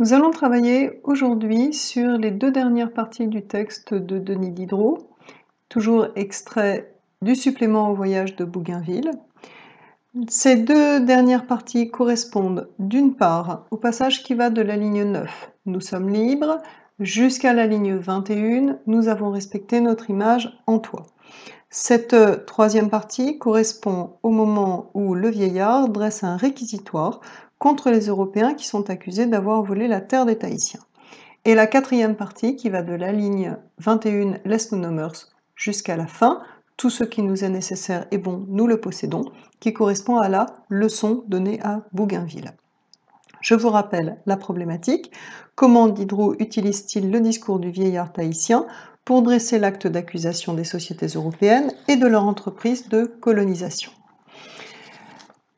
Nous allons travailler aujourd'hui sur les deux dernières parties du texte de Denis Diderot, toujours extrait du supplément au voyage de Bougainville. Ces deux dernières parties correspondent d'une part au passage qui va de la ligne 9, nous sommes libres, jusqu'à la ligne 21, nous avons respecté notre image en toi. Cette troisième partie correspond au moment où le vieillard dresse un réquisitoire contre les Européens qui sont accusés d'avoir volé la terre des Tahitiens. Et la quatrième partie qui va de la ligne 21 Les Nomers jusqu'à la fin, tout ce qui nous est nécessaire et bon, nous le possédons, qui correspond à la leçon donnée à Bougainville. Je vous rappelle la problématique. Comment Diderot utilise-t-il le discours du vieillard tahitien pour dresser l'acte d'accusation des sociétés européennes et de leur entreprise de colonisation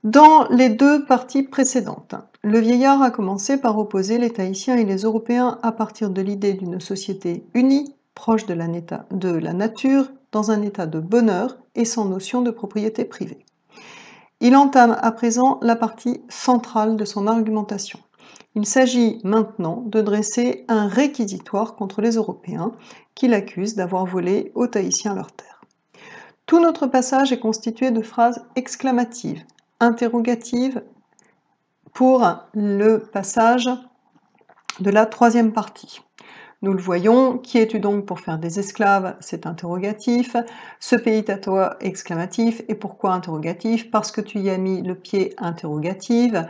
dans les deux parties précédentes, le vieillard a commencé par opposer les Tahitiens et les Européens à partir de l'idée d'une société unie, proche de la, nature, dans un état de bonheur et sans notion de propriété privée. Il entame à présent la partie centrale de son argumentation. Il s'agit maintenant de dresser un réquisitoire contre les Européens qui l'accusent d'avoir volé aux Tahitiens leurs terres. Tout notre passage est constitué de phrases exclamatives interrogative pour le passage de la troisième partie. Nous le voyons, qui es-tu donc pour faire des esclaves C'est interrogatif. Ce pays à toi exclamatif. Et pourquoi interrogatif Parce que tu y as mis le pied interrogative.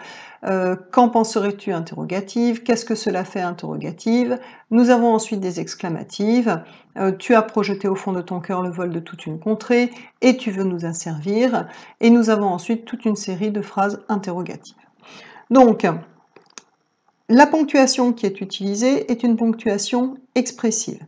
Euh, qu'en penserais-tu interrogative Qu'est-ce que cela fait interrogative Nous avons ensuite des exclamatives. Euh, tu as projeté au fond de ton cœur le vol de toute une contrée et tu veux nous asservir. Et nous avons ensuite toute une série de phrases interrogatives. Donc, la ponctuation qui est utilisée est une ponctuation expressive.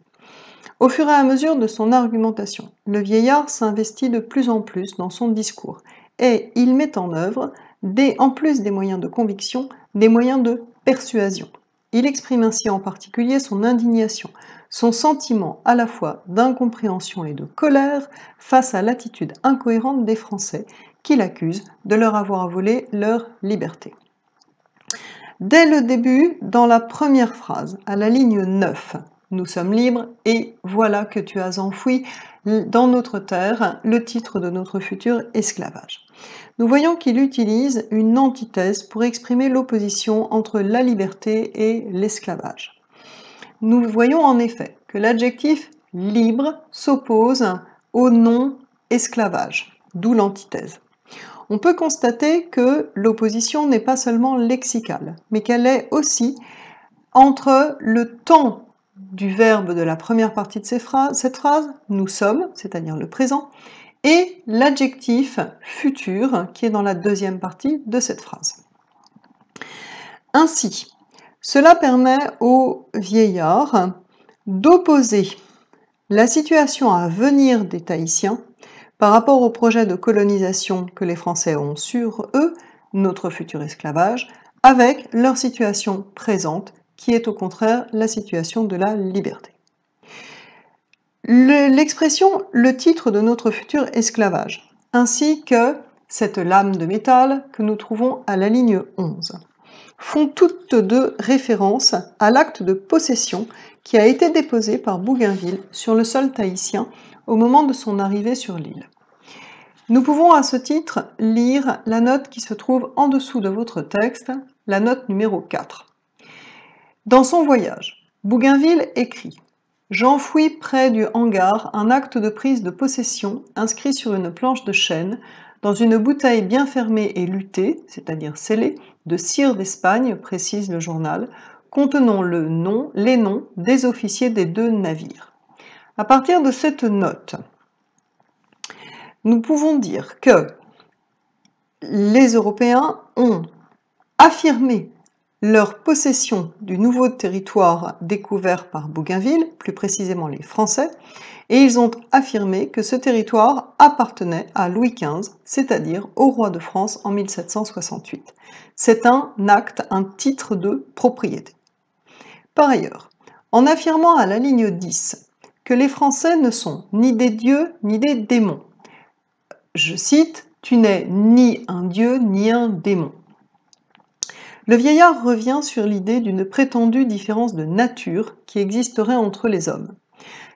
Au fur et à mesure de son argumentation, le vieillard s'investit de plus en plus dans son discours et il met en œuvre, des, en plus des moyens de conviction, des moyens de persuasion. Il exprime ainsi en particulier son indignation, son sentiment à la fois d'incompréhension et de colère face à l'attitude incohérente des Français qu'il accuse de leur avoir volé leur liberté. Dès le début, dans la première phrase, à la ligne 9, nous sommes libres et voilà que tu as enfoui dans notre terre le titre de notre futur esclavage. Nous voyons qu'il utilise une antithèse pour exprimer l'opposition entre la liberté et l'esclavage. Nous voyons en effet que l'adjectif libre s'oppose au nom esclavage, d'où l'antithèse on peut constater que l'opposition n'est pas seulement lexicale, mais qu'elle est aussi entre le temps du verbe de la première partie de cette phrase, nous sommes, c'est-à-dire le présent, et l'adjectif futur qui est dans la deuxième partie de cette phrase. Ainsi, cela permet aux vieillards d'opposer la situation à venir des Tahitiens par rapport au projet de colonisation que les Français ont sur eux, notre futur esclavage, avec leur situation présente, qui est au contraire la situation de la liberté. L'expression le titre de notre futur esclavage, ainsi que cette lame de métal que nous trouvons à la ligne 11, font toutes deux référence à l'acte de possession qui a été déposé par Bougainville sur le sol tahitien au moment de son arrivée sur l'île. Nous pouvons à ce titre lire la note qui se trouve en dessous de votre texte, la note numéro 4. Dans son voyage, Bougainville écrit J'enfouis près du hangar un acte de prise de possession inscrit sur une planche de chêne, dans une bouteille bien fermée et lutée, c'est-à-dire scellée, de cire d'Espagne, précise le journal, contenant le nom, les noms des officiers des deux navires. À partir de cette note, nous pouvons dire que les Européens ont affirmé leur possession du nouveau territoire découvert par Bougainville, plus précisément les Français, et ils ont affirmé que ce territoire appartenait à Louis XV, c'est-à-dire au roi de France en 1768. C'est un acte, un titre de propriété. Par ailleurs, en affirmant à la ligne 10 que les Français ne sont ni des dieux ni des démons, je cite, Tu n'es ni un dieu ni un démon. Le vieillard revient sur l'idée d'une prétendue différence de nature qui existerait entre les hommes.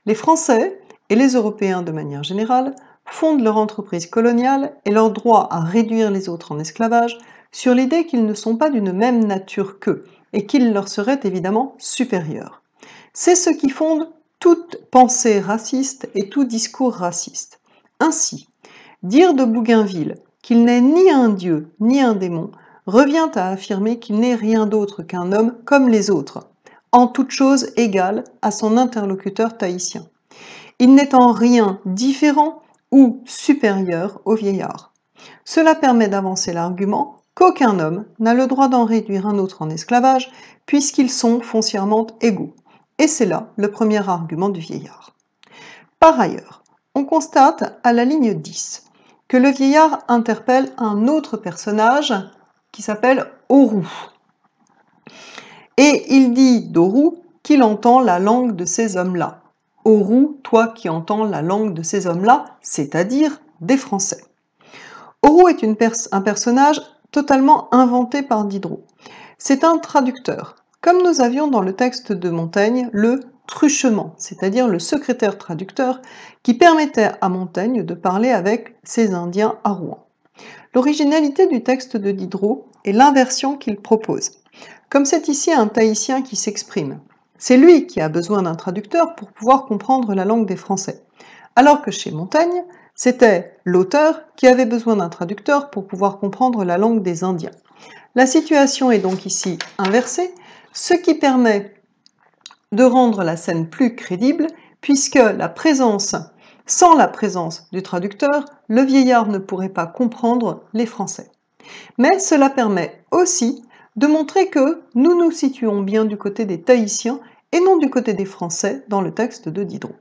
Les Français, et les Européens de manière générale, fondent leur entreprise coloniale et leur droit à réduire les autres en esclavage sur l'idée qu'ils ne sont pas d'une même nature qu'eux et qu'ils leur seraient évidemment supérieurs. C'est ce qui fonde toute pensée raciste et tout discours raciste. Ainsi, dire de Bougainville qu'il n'est ni un dieu ni un démon revient à affirmer qu'il n'est rien d'autre qu'un homme comme les autres, en toute chose égal à son interlocuteur tahitien. Il n'est en rien différent ou supérieur au vieillard. Cela permet d'avancer l'argument qu'aucun homme n'a le droit d'en réduire un autre en esclavage, puisqu'ils sont foncièrement égaux. Et c'est là le premier argument du vieillard. Par ailleurs, on constate à la ligne 10 que le vieillard interpelle un autre personnage qui s'appelle Orou, Et il dit d'Orou qu'il entend la langue de ces hommes-là. Oru, toi qui entends la langue de ces hommes-là, c'est-à-dire des Français. Oru est un personnage totalement inventé par Diderot. C'est un traducteur, comme nous avions dans le texte de Montaigne le truchement, c'est-à-dire le secrétaire traducteur qui permettait à Montaigne de parler avec ses Indiens à Rouen. L'originalité du texte de Diderot est l'inversion qu'il propose, comme c'est ici un Tahitien qui s'exprime. C'est lui qui a besoin d'un traducteur pour pouvoir comprendre la langue des Français, alors que chez Montaigne, c'était l'auteur qui avait besoin d'un traducteur pour pouvoir comprendre la langue des Indiens. La situation est donc ici inversée, ce qui permet de rendre la scène plus crédible puisque la présence, sans la présence du traducteur, le vieillard ne pourrait pas comprendre les Français. Mais cela permet aussi de montrer que nous nous situons bien du côté des Tahitiens et non du côté des Français dans le texte de Diderot.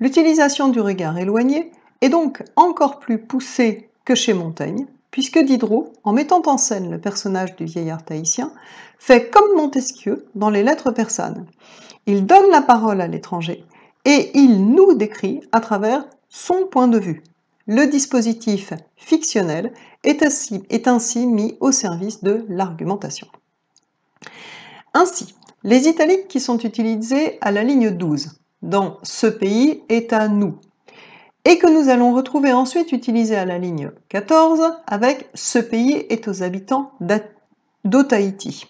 L'utilisation du regard éloigné est donc encore plus poussé que chez Montaigne, puisque Diderot, en mettant en scène le personnage du vieillard tahitien, fait comme Montesquieu dans les lettres persanes. Il donne la parole à l'étranger et il nous décrit à travers son point de vue. Le dispositif fictionnel est ainsi, est ainsi mis au service de l'argumentation. Ainsi, les italiques qui sont utilisés à la ligne 12 dans ce pays est à nous et que nous allons retrouver ensuite utilisé à la ligne 14 avec Ce pays est aux habitants d'Otaïti.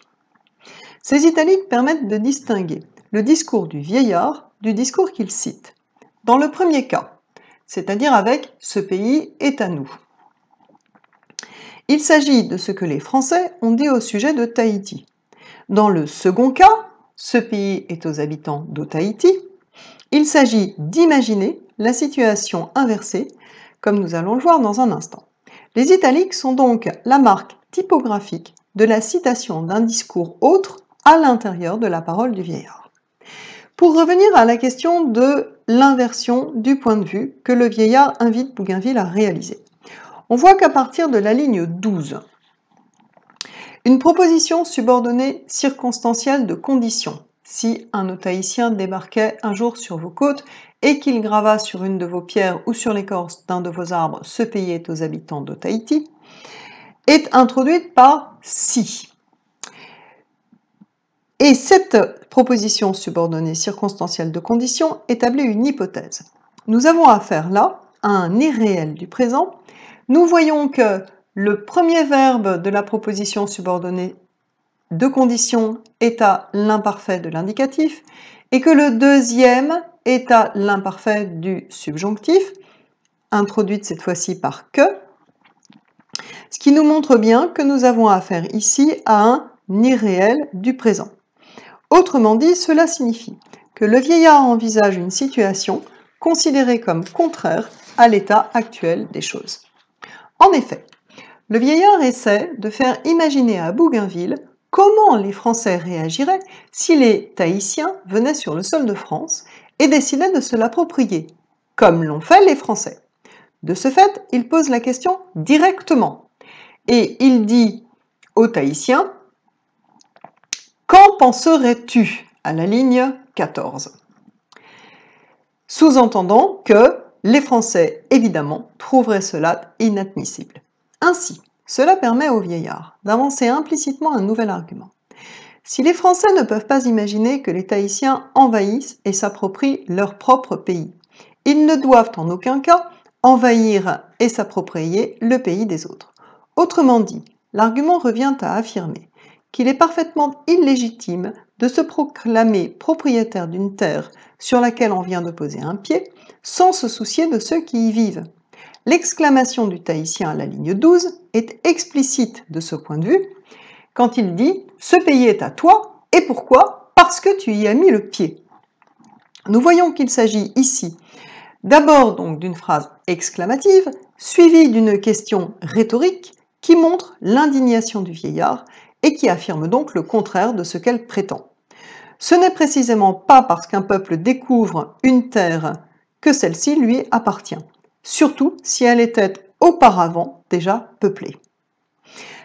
Ces italiques permettent de distinguer le discours du vieillard du discours qu'il cite. Dans le premier cas, c'est-à-dire avec Ce pays est à nous. Il s'agit de ce que les Français ont dit au sujet de Tahiti. Dans le second cas, ce pays est aux habitants d'Otaïti, il s'agit d'imaginer la situation inversée, comme nous allons le voir dans un instant. Les italiques sont donc la marque typographique de la citation d'un discours autre à l'intérieur de la parole du vieillard. Pour revenir à la question de l'inversion du point de vue que le vieillard invite Bougainville à réaliser. On voit qu'à partir de la ligne 12, une proposition subordonnée circonstancielle de condition si un Otaïtien débarquait un jour sur vos côtes et qu'il grava sur une de vos pierres ou sur l'écorce d'un de vos arbres ce pays est aux habitants d'Otaïti, est introduite par si. Et cette proposition subordonnée circonstancielle de condition établit une hypothèse. Nous avons affaire là à un irréel du présent. Nous voyons que le premier verbe de la proposition subordonnée deux conditions état l'imparfait de l'indicatif et que le deuxième est à l'imparfait du subjonctif, introduite cette fois-ci par que, ce qui nous montre bien que nous avons affaire ici à un irréel du présent. Autrement dit, cela signifie que le vieillard envisage une situation considérée comme contraire à l'état actuel des choses. En effet, le vieillard essaie de faire imaginer à Bougainville comment les Français réagiraient si les Tahitiens venaient sur le sol de France et décidaient de se l'approprier, comme l'ont fait les Français. De ce fait, il pose la question directement. Et il dit aux Tahitiens Qu'en penserais-tu à la ligne 14 Sous-entendant que les Français, évidemment, trouveraient cela inadmissible. Ainsi, cela permet au vieillards d'avancer implicitement un nouvel argument. Si les Français ne peuvent pas imaginer que les Tahitiens envahissent et s'approprient leur propre pays, ils ne doivent en aucun cas envahir et s'approprier le pays des autres. Autrement dit, l'argument revient à affirmer qu'il est parfaitement illégitime de se proclamer propriétaire d'une terre sur laquelle on vient de poser un pied sans se soucier de ceux qui y vivent. L'exclamation du Tahitien à la ligne 12 est explicite de ce point de vue quand il dit Ce pays est à toi, et pourquoi Parce que tu y as mis le pied. Nous voyons qu'il s'agit ici d'abord donc d'une phrase exclamative, suivie d'une question rhétorique qui montre l'indignation du vieillard et qui affirme donc le contraire de ce qu'elle prétend. Ce n'est précisément pas parce qu'un peuple découvre une terre que celle-ci lui appartient surtout si elle était auparavant déjà peuplée.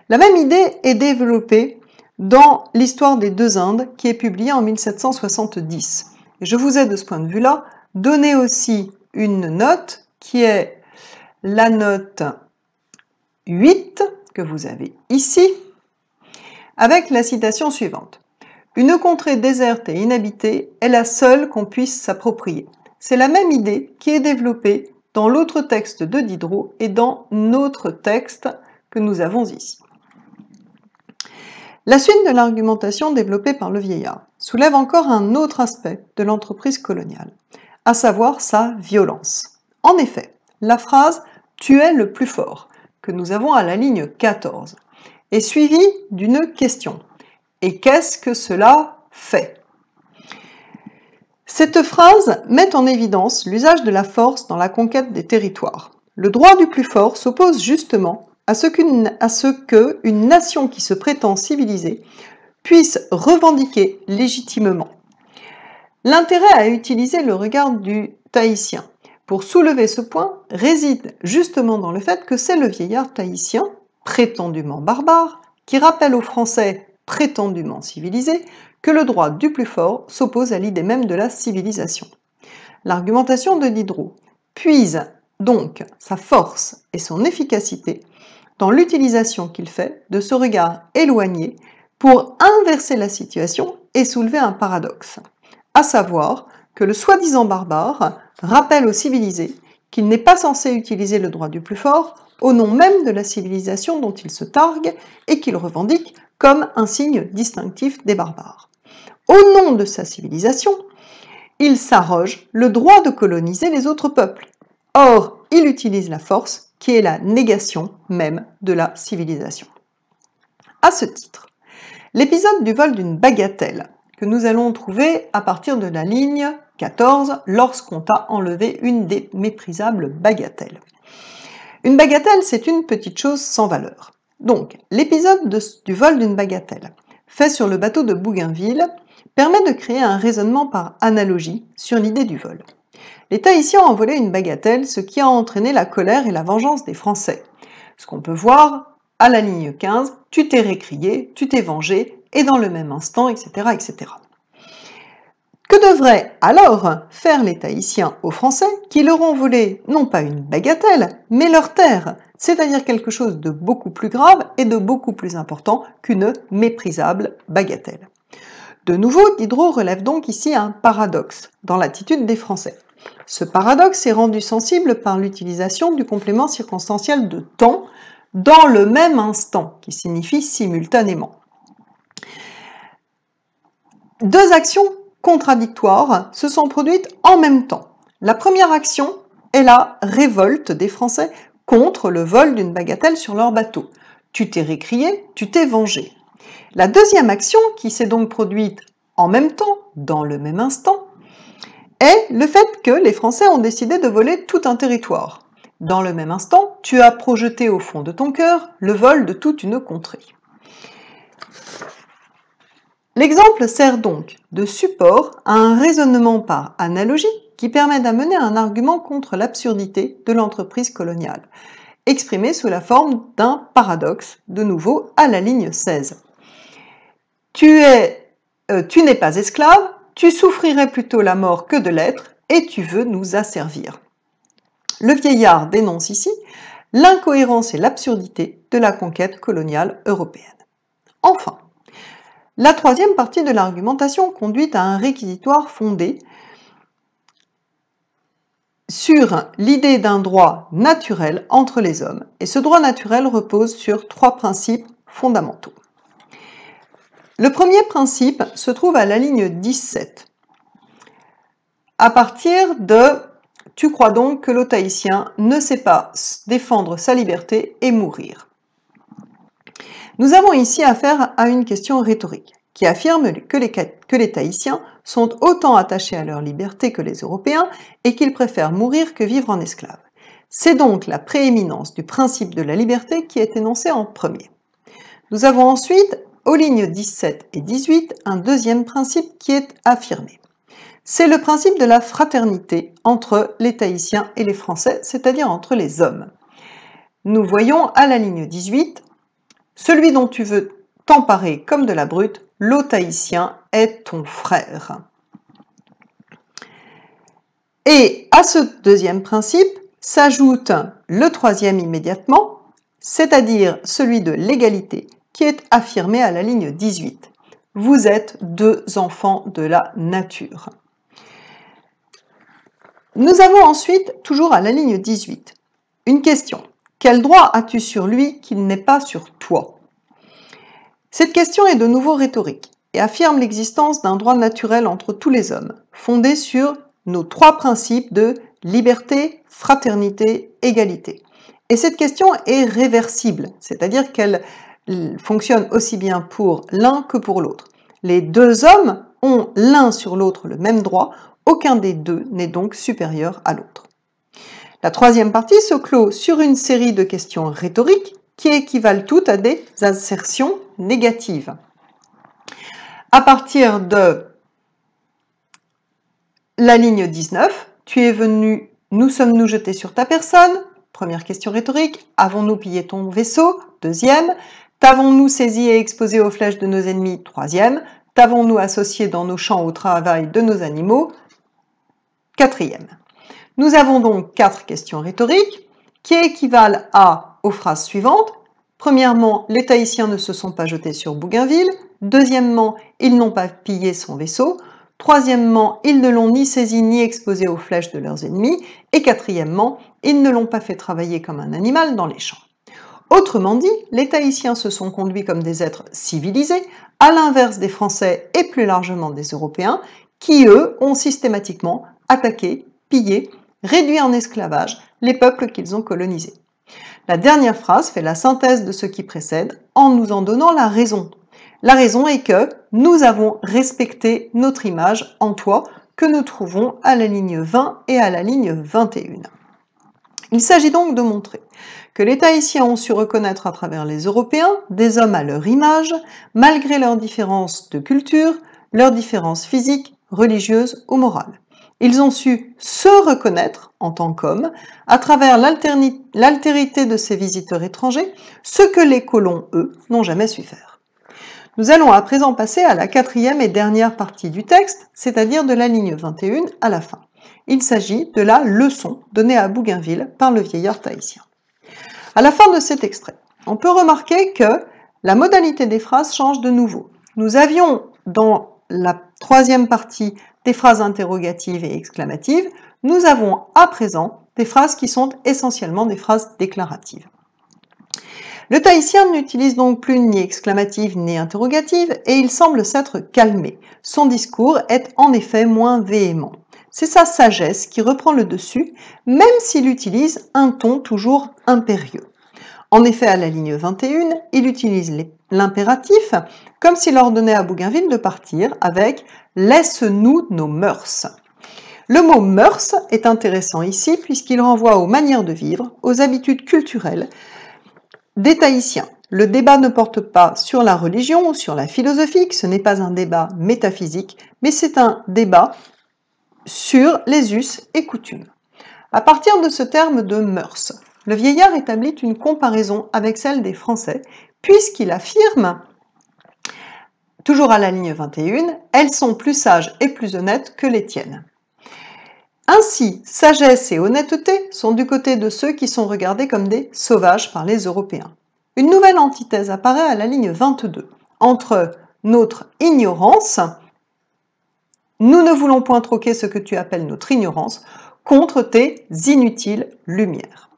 La même idée est développée dans l'histoire des deux Indes qui est publiée en 1770. je vous ai de ce point de vue-là donné aussi une note qui est la note 8 que vous avez ici avec la citation suivante. Une contrée déserte et inhabitée est la seule qu'on puisse s'approprier. C'est la même idée qui est développée dans l'autre texte de Diderot et dans notre texte que nous avons ici. La suite de l'argumentation développée par le vieillard soulève encore un autre aspect de l'entreprise coloniale, à savoir sa violence. En effet, la phrase Tu es le plus fort, que nous avons à la ligne 14, est suivie d'une question. Et qu'est-ce que cela fait cette phrase met en évidence l'usage de la force dans la conquête des territoires. Le droit du plus fort s'oppose justement à ce, qu'une, que une nation qui se prétend civilisée puisse revendiquer légitimement. L'intérêt à utiliser le regard du Tahitien pour soulever ce point réside justement dans le fait que c'est le vieillard Tahitien, prétendument barbare, qui rappelle aux Français prétendument civilisés que le droit du plus fort s'oppose à l'idée même de la civilisation. L'argumentation de Diderot puise donc sa force et son efficacité dans l'utilisation qu'il fait de ce regard éloigné pour inverser la situation et soulever un paradoxe, à savoir que le soi-disant barbare rappelle aux civilisés qu'il n'est pas censé utiliser le droit du plus fort au nom même de la civilisation dont il se targue et qu'il revendique comme un signe distinctif des barbares au nom de sa civilisation, il s'arroge le droit de coloniser les autres peuples. Or, il utilise la force qui est la négation même de la civilisation. À ce titre, l'épisode du vol d'une bagatelle que nous allons trouver à partir de la ligne 14 lorsqu'on t'a enlevé une des méprisables bagatelles. Une bagatelle, c'est une petite chose sans valeur. Donc, l'épisode du vol d'une bagatelle, fait sur le bateau de Bougainville, permet de créer un raisonnement par analogie sur l'idée du vol. Les Tahitiens ont volé une bagatelle, ce qui a entraîné la colère et la vengeance des Français. Ce qu'on peut voir à la ligne 15, tu t'es récrié, tu t'es vengé, et dans le même instant, etc. etc. Que devraient alors faire les Tahitiens aux Français qui leur ont volé non pas une bagatelle, mais leur terre, c'est-à-dire quelque chose de beaucoup plus grave et de beaucoup plus important qu'une méprisable bagatelle de nouveau, Diderot relève donc ici un paradoxe dans l'attitude des Français. Ce paradoxe est rendu sensible par l'utilisation du complément circonstanciel de temps dans le même instant, qui signifie simultanément. Deux actions contradictoires se sont produites en même temps. La première action est la révolte des Français contre le vol d'une bagatelle sur leur bateau. Tu t'es récrié, tu t'es vengé. La deuxième action, qui s'est donc produite en même temps, dans le même instant, est le fait que les Français ont décidé de voler tout un territoire. Dans le même instant, tu as projeté au fond de ton cœur le vol de toute une contrée. L'exemple sert donc de support à un raisonnement par analogie qui permet d'amener un argument contre l'absurdité de l'entreprise coloniale, exprimé sous la forme d'un paradoxe, de nouveau à la ligne 16. Euh, tu n'es pas esclave, tu souffrirais plutôt la mort que de l'être, et tu veux nous asservir. Le vieillard dénonce ici l'incohérence et l'absurdité de la conquête coloniale européenne. Enfin, la troisième partie de l'argumentation conduit à un réquisitoire fondé sur l'idée d'un droit naturel entre les hommes, et ce droit naturel repose sur trois principes fondamentaux. Le premier principe se trouve à la ligne 17. À partir de Tu crois donc que l'Otaïtien ne sait pas défendre sa liberté et mourir. Nous avons ici affaire à une question rhétorique qui affirme que les, que les Tahitiens sont autant attachés à leur liberté que les Européens et qu'ils préfèrent mourir que vivre en esclave. C'est donc la prééminence du principe de la liberté qui est énoncée en premier. Nous avons ensuite aux lignes 17 et 18, un deuxième principe qui est affirmé. C'est le principe de la fraternité entre les Tahitiens et les Français, c'est-à-dire entre les hommes. Nous voyons à la ligne 18, celui dont tu veux t'emparer comme de la brute, l'eau est ton frère. Et à ce deuxième principe s'ajoute le troisième immédiatement, c'est-à-dire celui de l'égalité qui est affirmé à la ligne 18. Vous êtes deux enfants de la nature. Nous avons ensuite, toujours à la ligne 18, une question. Quel droit as-tu sur lui qu'il n'est pas sur toi Cette question est de nouveau rhétorique et affirme l'existence d'un droit naturel entre tous les hommes, fondé sur nos trois principes de liberté, fraternité, égalité. Et cette question est réversible, c'est-à-dire qu'elle fonctionne aussi bien pour l'un que pour l'autre. Les deux hommes ont l'un sur l'autre le même droit, aucun des deux n'est donc supérieur à l'autre. La troisième partie se clôt sur une série de questions rhétoriques qui équivalent toutes à des assertions négatives. À partir de la ligne 19, tu es venu, nous sommes-nous jetés sur ta personne Première question rhétorique, avons-nous pillé ton vaisseau Deuxième, T'avons-nous saisi et exposé aux flèches de nos ennemis Troisième. T'avons-nous associé dans nos champs au travail de nos animaux Quatrième. Nous avons donc quatre questions rhétoriques qui équivalent à aux phrases suivantes. Premièrement, les Tahitiens ne se sont pas jetés sur Bougainville. Deuxièmement, ils n'ont pas pillé son vaisseau. Troisièmement, ils ne l'ont ni saisi ni exposé aux flèches de leurs ennemis. Et quatrièmement, ils ne l'ont pas fait travailler comme un animal dans les champs. Autrement dit, les Tahitiens se sont conduits comme des êtres civilisés, à l'inverse des Français et plus largement des Européens, qui eux ont systématiquement attaqué, pillé, réduit en esclavage les peuples qu'ils ont colonisés. La dernière phrase fait la synthèse de ce qui précède en nous en donnant la raison. La raison est que nous avons respecté notre image en toi que nous trouvons à la ligne 20 et à la ligne 21. Il s'agit donc de montrer que les Tahitiens ont su reconnaître à travers les Européens des hommes à leur image, malgré leurs différences de culture, leurs différences physiques, religieuses ou morales. Ils ont su se reconnaître en tant qu'hommes à travers l'altérité de ces visiteurs étrangers, ce que les colons, eux, n'ont jamais su faire. Nous allons à présent passer à la quatrième et dernière partie du texte, c'est-à-dire de la ligne 21 à la fin. Il s'agit de la leçon donnée à Bougainville par le vieillard tahitien. À la fin de cet extrait, on peut remarquer que la modalité des phrases change de nouveau. Nous avions dans la troisième partie des phrases interrogatives et exclamatives, nous avons à présent des phrases qui sont essentiellement des phrases déclaratives. Le tahitien n'utilise donc plus ni exclamative ni interrogative et il semble s'être calmé. Son discours est en effet moins véhément. C'est sa sagesse qui reprend le dessus, même s'il utilise un ton toujours impérieux. En effet, à la ligne 21, il utilise l'impératif comme s'il ordonnait à Bougainville de partir avec Laisse-nous nos mœurs. Le mot mœurs est intéressant ici puisqu'il renvoie aux manières de vivre, aux habitudes culturelles des Tahitiens. Le débat ne porte pas sur la religion ou sur la philosophie, ce n'est pas un débat métaphysique, mais c'est un débat sur les us et coutumes. À partir de ce terme de mœurs, le vieillard établit une comparaison avec celle des Français, puisqu'il affirme, toujours à la ligne 21, elles sont plus sages et plus honnêtes que les tiennes. Ainsi, sagesse et honnêteté sont du côté de ceux qui sont regardés comme des sauvages par les Européens. Une nouvelle antithèse apparaît à la ligne 22, entre notre ignorance nous ne voulons point troquer ce que tu appelles notre ignorance contre tes inutiles lumières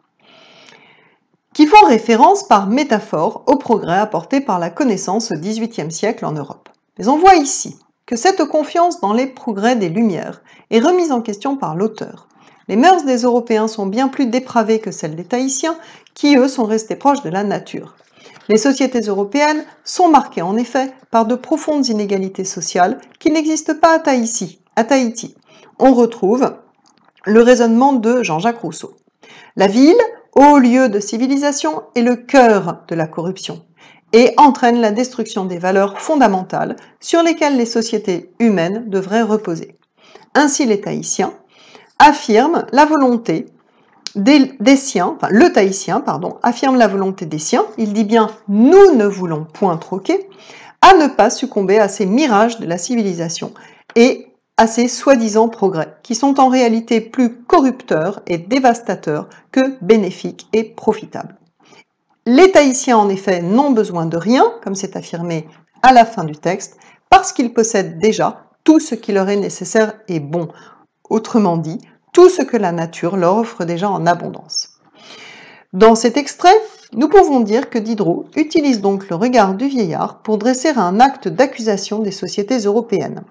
qui font référence par métaphore au progrès apporté par la connaissance au XVIIIe siècle en Europe. Mais on voit ici que cette confiance dans les progrès des Lumières est remise en question par l'auteur. Les mœurs des Européens sont bien plus dépravées que celles des Tahitiens, qui eux sont restés proches de la nature. Les sociétés européennes sont marquées en effet par de profondes inégalités sociales qui n'existent pas à Tahiti. À Tahiti. On retrouve le raisonnement de Jean-Jacques Rousseau. La ville, haut lieu de civilisation, est le cœur de la corruption et entraîne la destruction des valeurs fondamentales sur lesquelles les sociétés humaines devraient reposer. Ainsi les Tahitiens affirment la volonté le Tahitien, pardon, affirme la volonté des siens. Il dit bien nous ne voulons point troquer, à ne pas succomber à ces mirages de la civilisation et à ces soi-disant progrès, qui sont en réalité plus corrupteurs et dévastateurs que bénéfiques et profitables. Les Tahitiens, en effet, n'ont besoin de rien, comme c'est affirmé à la fin du texte, parce qu'ils possèdent déjà tout ce qui leur est nécessaire et bon. Autrement dit, tout ce que la nature leur offre déjà en abondance. Dans cet extrait, nous pouvons dire que Diderot utilise donc le regard du vieillard pour dresser un acte d'accusation des sociétés européennes,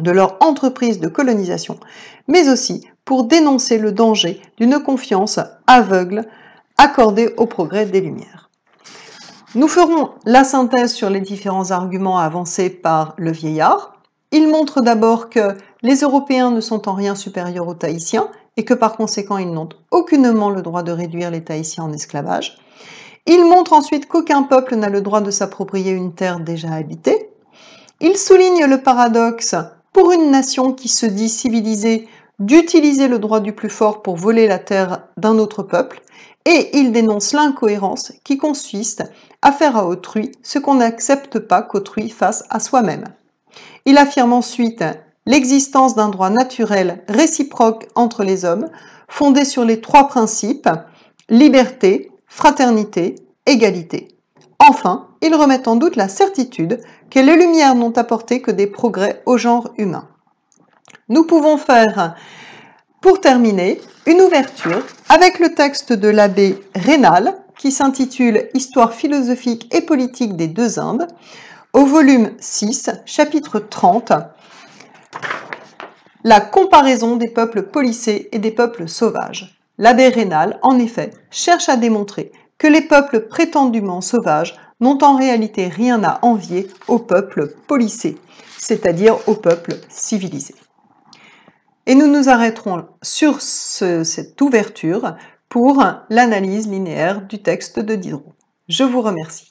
de leur entreprise de colonisation, mais aussi pour dénoncer le danger d'une confiance aveugle accordée au progrès des Lumières. Nous ferons la synthèse sur les différents arguments avancés par le vieillard, il montre d'abord que les Européens ne sont en rien supérieurs aux Tahitiens et que par conséquent ils n'ont aucunement le droit de réduire les Tahitiens en esclavage. Il montre ensuite qu'aucun peuple n'a le droit de s'approprier une terre déjà habitée. Il souligne le paradoxe pour une nation qui se dit civilisée d'utiliser le droit du plus fort pour voler la terre d'un autre peuple, et il dénonce l'incohérence qui consiste à faire à autrui ce qu'on n'accepte pas qu'autrui fasse à soi-même. Il affirme ensuite l'existence d'un droit naturel réciproque entre les hommes, fondé sur les trois principes liberté, fraternité, égalité. Enfin, il remet en doute la certitude que les Lumières n'ont apporté que des progrès au genre humain. Nous pouvons faire, pour terminer, une ouverture avec le texte de l'abbé Rénal qui s'intitule Histoire philosophique et politique des deux Indes au volume 6, chapitre 30, la comparaison des peuples policés et des peuples sauvages. L'abbé Rénal, en effet, cherche à démontrer que les peuples prétendument sauvages n'ont en réalité rien à envier aux peuples policés, c'est-à-dire aux peuples civilisés. Et nous nous arrêterons sur cette ouverture pour l'analyse linéaire du texte de Diderot. Je vous remercie.